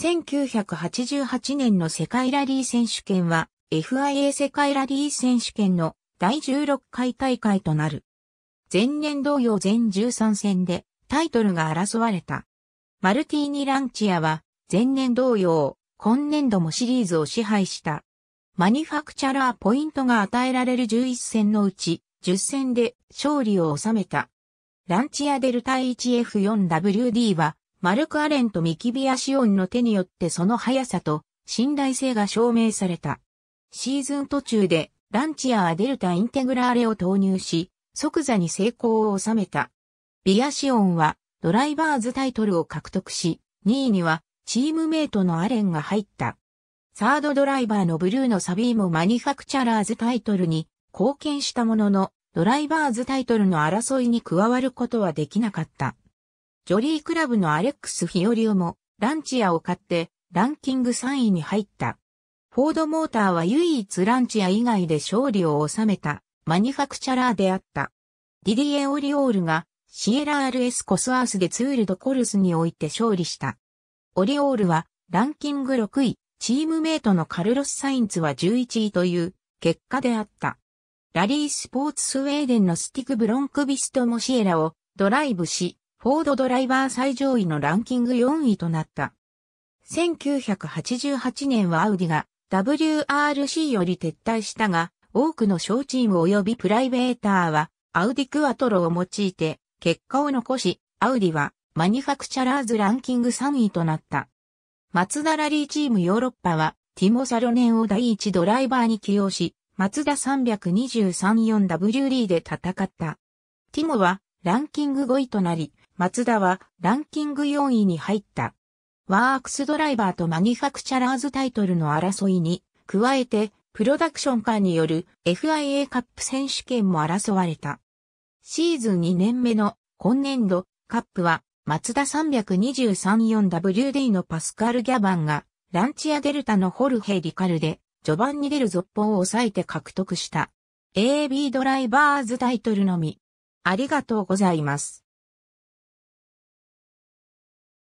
1988年の世界ラリー選手権は FIA 世界ラリー選手権の第16回大会となる。前年同様全13戦でタイトルが争われた。マルティーニ・ランチアは前年同様、今年度もシリーズを支配した。マニファクチャラーポイントが与えられる11戦のうち、10戦で勝利を収めた。ランチアデルタ 1F4WD はマルク・アレンとミキビア・シオンの手によってその速さと信頼性が証明された。シーズン途中でランチアーデルタ・インテグラーレを投入し、即座に成功を収めた。ビア・シオンはドライバーズタイトルを獲得し、2位にはチームメイトのアレンが入った。サードドライバーのブルーのサビーもマニファクチャラーズタイトルに貢献したものの、ドライバーズタイトルの争いに加わることはできなかった。ジョリークラブのアレックス・フィオリオも、ランチアを買って、ランキング3位に入った。フォードモーターは唯一ランチア以外で勝利を収めた、マニファクチャラーであった。ディディエ・オリオールが、シエラ RS コスアースでツールドコルスにおいて勝利した。オリオールは、ランキング6位、チームメイトのカルロス・サインツは11位という結果であった。ラリースポーツスウェーデンのスティク・ブロンクビストもシエラをドライブし、フォードドライバー最上位のランキング4位となった。1988年はアウディが WRC より撤退したが、多くの小チーム及びプライベーターはアウディクワトロを用いて結果を残し、アウディはマニファクチャラーズランキング3位となった。マツダラリーチームヨーロッパはティモ・サロネンを第一ドライバーに起用し、マツダ 323-4WD で戦った。ティモはランキング5位となり、松田はランキング4位に入った。ワークスドライバーとマニファクチャラーズタイトルの争いに、加えて、プロダクションカーによる FIA カップ選手権も争われた。シーズン2年目の今年度カップは、マツダ 323-4WD のパスカル・ギャバンが、ランチア・デルタのホルヘ・リカルで、序盤に出る続報を抑えて獲得した。AB ドライバーズタイトルのみ。ありがとうございます。